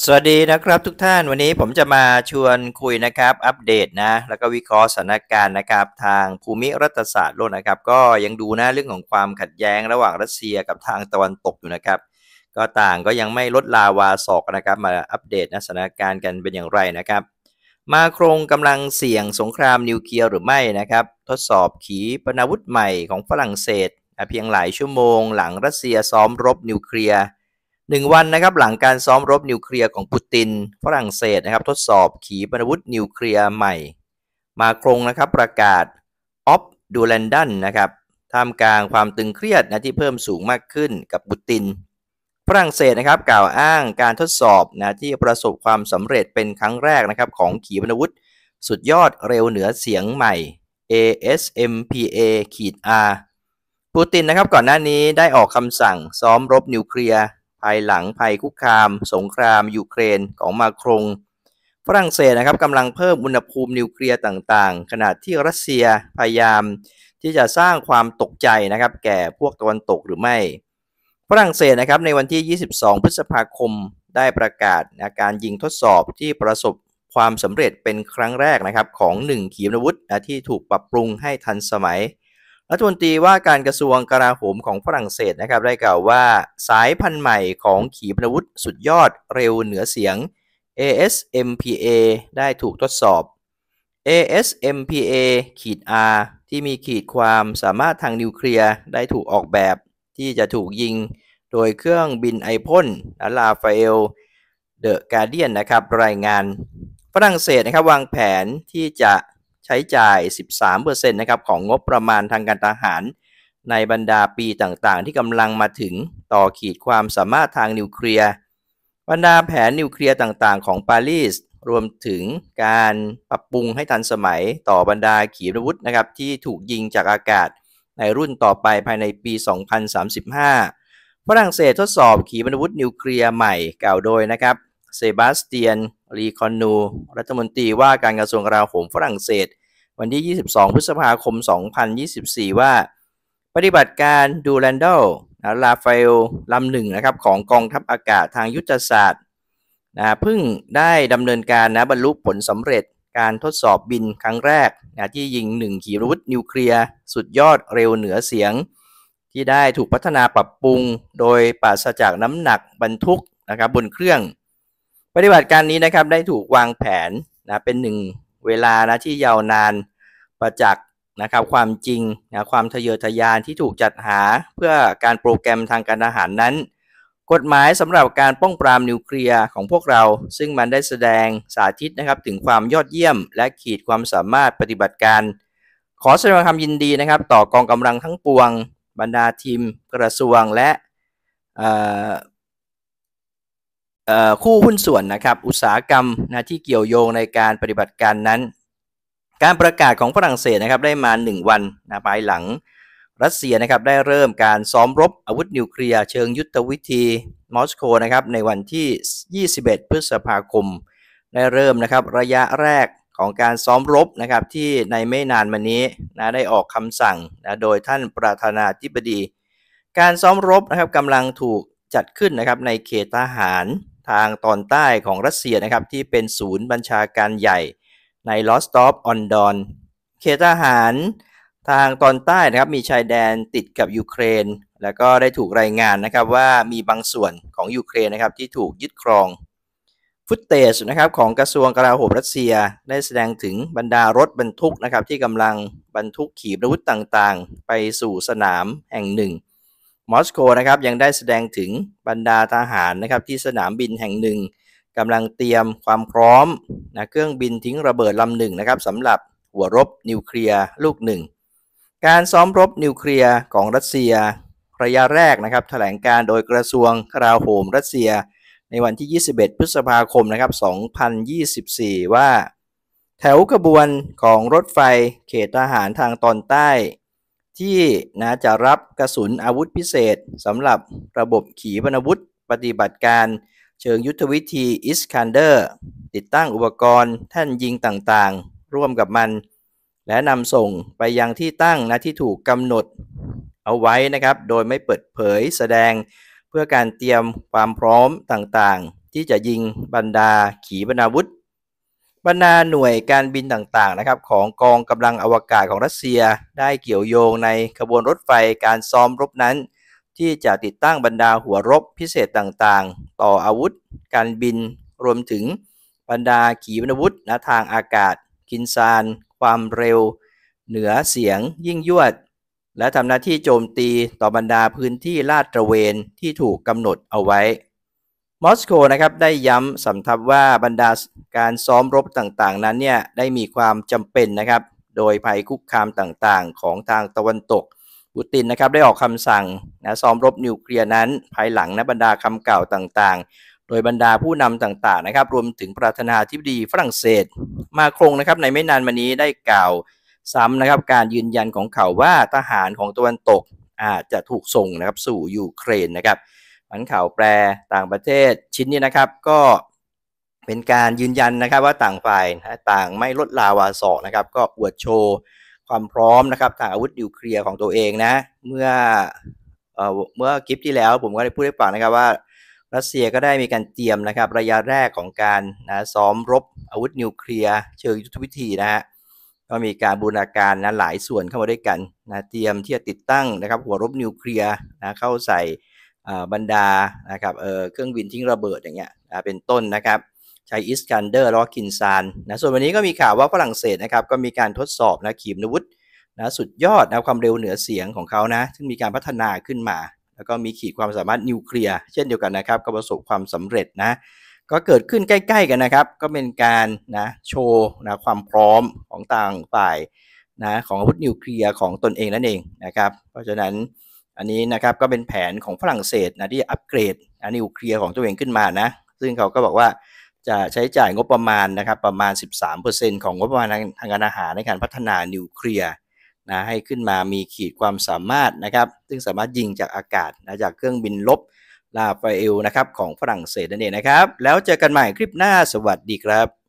สวัสดีนะครับ ทุกท่านวันนี้ผมจะมาชวนคุยนะครับอัปเดตนะแล้วก็วิเคราะห์สถานการณ์นะครับ ทางภูมิรัฐศาสตร์โลกนะครับ ก็ยังดูนะเรื่องของความขัดแย้ง ระหว่างรัสเซียกับทางตะวันตกอยู่นะครับ ก็ต่างก็ยังไม่ลดลาวาศอกนะครับ มาอัปเดตนะสถานการณ์กันเป็นอย่างไรนะครับ มาโครงกำลังเสี่ยงสงครามนิวเคลียร์หรือไม่นะครับ ทดสอบขีปนาวุธใหม่ของฝรั่งเศสเพียงหลายชั่วโมง หลังรัสเซียซ้อมรบนิวเคลียร์หนึ่งวันนะครับหลังการซ้อมรบนิวเคลียร์ ของปูติน ฝรั่งเศสนะครับทดสอบขีปนาวุธนิวเคลียร์ใหม่ มาครงนะครับประกาศ ออฟดูแลนดันนะครับท่ามกลางความตึงเครียดนะที่เพิ่มสูงมากขึ้นกับปูติน ฝรั่งเศสนะครับกล่าวอ้างการทดสอบนะที่ประสบความสำเร็จเป็นครั้งแรกนะครับของขีปนาวุธ สุดยอดเร็วเหนือเสียงใหม่ ASMPA-R ขีดปูตินนะครับก่อนหน้านี้ได้ออกคำสั่งซ้อมรบนิวเคลียร์ภายหลังภัยคุกคามสงครามยูเครนของมาครง ฝรั่งเศสนะครับกำลังเพิ่มอุณหภูมินิวเคลียร์ต่างๆขณะที่รัสเซีย พยายามที่จะสร้างความตกใจนะครับแก่พวกตะวันตกหรือไม่ ฝรั่งเศสนะครับในวันที่ 22 พฤษภาคมได้ประกาศนะการยิงทดสอบที่ประสบความสำเร็จเป็นครั้งแรกนะครับของ 1 ขีปนาวุธนะที่ถูกปรับปรุงให้ทันสมัยรัฐมนตรีว่าการกระทรวงกลาโหมของฝรั่งเศสนะครับ ได้กล่าวว่า สายพันธุ์ใหม่ของขีปนาวุธสุดยอดเร็วเหนือเสียง ASMPA ได้ถูกทดสอบ ASMPA ขีด R ที่มีขีดความสามารถทางนิวเคลียร์ได้ถูกออกแบบ ที่จะถูกยิงโดยเครื่องบินไอพ่นอลาฟาเอลเดอะการเดียนนะครับรายงานฝรั่งเศสนะครับ วางแผนที่จะใช้จ่าย 13%นะครับ ของงบประมาณทางการทหารในบรรดาปีต่างๆ ที่กำลังมาถึงต่อขีดความสามารถทางนิวเคลียร์ บรรดาแผนนิวเคลียร์ต่างๆ ของปารีส รวมถึงการปรับปรุงให้ทันสมัยต่อบรรดาขีปนาวุธนะครับ ที่ถูกยิงจากอากาศในรุ่นต่อไปภายในปี 2035 ฝรั่งเศสทดสอบขีปนาวุธนิวเคลียร์ใหม่กล่าวโดยนะครับเซบาสเตียน รีคอนนู รัฐมนตรีว่าการกระทรวงกลาโหมฝรั่งเศส วันที่ 22 พฤษภาคม 2024 ว่า ปฏิบัติการดูแลนดอลลาฟาเอลลำหนึ่งนะครับของกองทัพอากาศทางยุทธศาสตร์นะพึ่งได้ดำเนินการนะบรรลุผลสำเร็จ การทดสอบบินครั้งแรกนะที่ยิง 1 ขีปนาวุธนิวเคลียร์สุดยอดเร็วเหนือเสียง ที่ได้ถูกพัฒนาปรับปรุงโดยปราศจากน้ำหนักบรรทุกนะครับบนเครื่องปฏิบัติการนี้นะครับได้ถูกวางแผนนะเป็นหนึ่งเวลานะที่ยาวนานประจักษ์นะครับความจริงนะความทะเยอทะยานที่ถูกจัดหาเพื่อการโปรแกรมทางการอาหารนั้น กฎหมายสำหรับการป้องปรามนิวเคลียร์ของพวกเรา ซึ่งมันได้แสดงสาธิตนะครับ ถึงความยอดเยี่ยม และขีดความสามารถปฏิบัติการ ขอแสดงความยินดีนะครับต่อกองกำลังทั้งปวง บรรดาทีมกระทรวงและคู่หุ้นส่วนนะครับอุตสาหกรรมนะที่เกี่ยวโยงในการปฏิบัติการนั้น การประกาศของฝรั่งเศสนะครับได้มา 1 วันนะภายหลัง รัสเซียนะครับได้เริ่มการซ้อมรบอาวุธนิวเคลียร์เชิงยุทธวิธี มอสโกนะครับในวันที่ 21 พฤษภาคม ได้เริ่มนะครับระยะแรกของการซ้อมรบนะครับที่ในไม่นานมานี้นะได้ออกคำสั่งนะโดยท่านประธานาธิบดี การซ้อมรบนะครับกำลังถูกจัดขึ้นนะครับในเขตทหารทางตอนใต้ของรัสเซียนะครับที่เป็นศูนย์บัญชาการใหญ่ในลอสตอฟออนดอนเขตทหาร ทางตอนใต้นะครับมีชายแดนติดกับยูเครน แล้วก็ได้ถูกรายงานนะครับว่ามีบางส่วนของยูเครนนะครับที่ถูกยึดครอง ฟุตเตจนะครับของกระทรวงกลาโหมรัสเซียได้แสดงถึงบรรดารถบรรทุกนะครับที่กำลังบรรทุกขีปนาวุธต่างๆ ไปสู่สนามแห่งหนึ่งมอสโกนะครับยังได้แสดงถึงบรรดาทหารนะครับที่สนามบินแห่งหนึ่งกำลังเตรียมความพร้อม นะเครื่องบินทิ้งระเบิดลำหนึ่งนะครับสำหรับหัวรบนิวเคลียร์ลูกหนึ่ง การซ้อมรบนิวเคลียร์ของรัสเซีย ระยะแรกนะครับแถลงการโดยกระทรวงกลาโหมรัสเซีย ในวันที่ 21 พฤษภาคมนะครับ2024 ว่า แถวกระบวนของรถไฟเขตทหารทางตอนใต้ที่นะจะรับกระสุนอาวุธพิเศษสำหรับระบบขีปนาวุธปฏิบัติการเชิงยุทธวิธีอิสคันเดอร์ติดตั้งอุปกรณ์แท่นยิงต่างๆ ร่วมกับมัน และนำส่งไปยังที่ตั้งนะที่ถูกกำหนดเอาไว้นะครับ โดยไม่เปิดเผยแสดง เพื่อการเตรียมความพร้อมต่างๆ ที่จะยิงบรรดาขีปนาวุธบรรณาหน่วยการบินต่างๆนะครับของกองกำลังอวกาศของรัสเซียได้เกี่ยวโยงใน ขบวนรถไฟการซ้อมรบนั้น ที่จะติดตั้งบรรดาหัวรบพิเศษต่างๆ ต่ออาวุธ การบินรวมถึงบรรดาขีปนาวุธนะทางอากาศกินซานความเร็ว เหนือเสียง ยิ่งยวด และทำหน้าที่โจมตีต่อบรรดาพื้นที่ลาดตระเวนที่ถูกกำหนดเอาไว้มอสโกนะครับได้ย้ำสำทับว่าบรรดาการซ้อมรบต่างๆ นั้นเนี่ยได้มีความจำเป็นนะครับโดยภัยคุกคามต่างๆ ของทางตะวันตกปูตินนะครับได้ออกคำสั่งนะซ้อมรบนิวเคลียร์นั้น ภายหลังนะบรรดาคำกล่าวต่างๆ โดยบรรดาผู้นำต่างๆนะครับรวมถึงประธานาธิบดีฝรั่งเศสมาครงนะครับในไม่นานมานี้ได้กล่าวซ้ำนะครับการยืนยันของเขาว่าทหารของตะวันตกอาจจะถูกส่งนะครับสู่ยูเครนนะครับหันข่าวแปรต่างประเทศชิ้นนี้นะครับก็เป็นการยืนยันนะครับว่าต่างฝ่ายต่างไม่ลดลาวาสอนะครับก็อวดโชว์ความพร้อมนะครับ ทางอาวุธนิวเคลียร์ของตัวเองนะเมื่อเอ่อเมื่อคลิปที่แล้วผมก็ได้พูดให้ฟังนะครับว่ารัสเซียก็ได้มีการเตรียมนะครับ ระยะแรกของการนะซ้อมรบอาวุธนิวเคลียร์เชิงยุทธวิธีนะฮะก็มีการบูรณาการนะหลายส่วนเข้ามาด้วยกันนะเตรียมที่จะติดตั้งนะครับหัวรบนิวเคลียร์นะเข้าใส่บรรดา นะครับเเครื่องบินทิ้งระเบิดอย่างเงี้ยเป็นต้นนะครับใช้อิสกันเดอร์ลอกินซาน นะ ส่วนวันนี้ก็มีข่าวว่าฝรั่งเศสนะครับ ก็มีการทดสอบนะ ขีปนาวุธนะ สุดยอดนะ ความเร็วเหนือเสียงของเขานะ ซึ่งมีการพัฒนาขึ้นมา แล้วก็มีขีดความสามารถนิวเคลียร์ เช่นเดียวกันนะครับ ก็ประสบความสำเร็จนะ ก็เกิดขึ้นใกล้ๆกันนะครับ ก็เป็นการนะ โชว์นะ ความพร้อมของต่างฝ่ายนะ ของอาวุธนิวเคลียร์ของตนเองนั่นเองนะครับ เพราะฉะนั้นอันนี้นะครับก็เป็นแผนของฝรั่งเศสนะที่อัปเกรดอันนิวเคลียร์ของตัวเองขึ้นมานะซึ่งเขาก็บอกว่าจะใช้จ่ายงบประมาณนะครับประมาณ 13%ของงบประมาณทางการอาหารในการพัฒนานิวเคลียร์นะให้ขึ้นมามีขีดความสามารถนะครับ ซึ่งสามารถยิงจากอากาศนะจากเครื่องบินลบลาฟาเอลนะครับของฝรั่งเศสนั่นเองนะครับแล้วเจอกันใหม่คลิปหน้าสวัสดีครับ